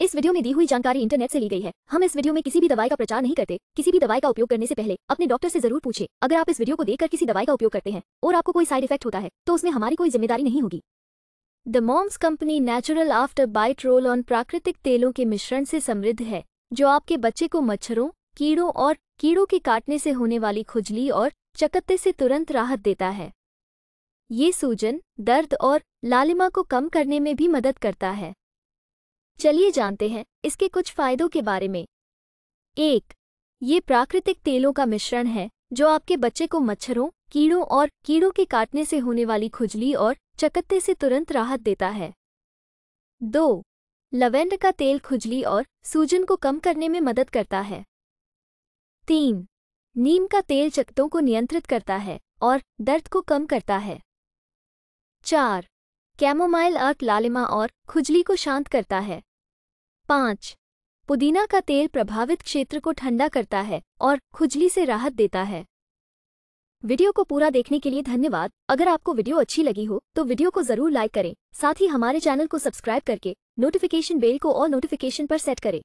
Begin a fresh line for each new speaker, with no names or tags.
इस वीडियो में दी हुई जानकारी इंटरनेट से ली गई है हम इस वीडियो में किसी भी दवाई का प्रचार नहीं करते किसी भी दवाई का उपयोग करने से पहले अपने डॉक्टर से जरूर पूछे अगर आप इस वीडियो को देखकर किसी दवाई का उपयोग करते हैं और आपको कोई साइड इफेक्ट होता है तो उसमें हमारी कोई जिम्मेदारी नहीं होगी the moms company natural after bite roll on प्राकृतिक तेलों के मिश्रण से समृद्ध है जो आपके बच्चे को मच्छरों कीड़ों और कीड़ों के काटने से होने वाली खुजली और चकत्ते से तुरंत राहत देता है ये सूजन दर्द और लालिमा को कम करने में भी मदद करता है चलिए जानते हैं इसके कुछ फायदों के बारे में एक ये प्राकृतिक तेलों का मिश्रण है जो आपके बच्चे को मच्छरों कीड़ों और कीड़ों के काटने से होने वाली खुजली और चकत्ते से तुरंत राहत देता है दो लवेंड का तेल खुजली और सूजन को कम करने में मदद करता है तीन नीम का तेल चकत्तों को नियंत्रित करता है और दर्द को कम करता है चार कैमोमाइल अर्क लालिमा और खुजली को शांत करता है पाँच पुदीना का तेल प्रभावित क्षेत्र को ठंडा करता है और खुजली से राहत देता है वीडियो को पूरा देखने के लिए धन्यवाद अगर आपको वीडियो अच्छी लगी हो तो वीडियो को जरूर लाइक करें साथ ही हमारे चैनल को सब्सक्राइब करके नोटिफिकेशन बेल को और नोटिफिकेशन पर सेट करें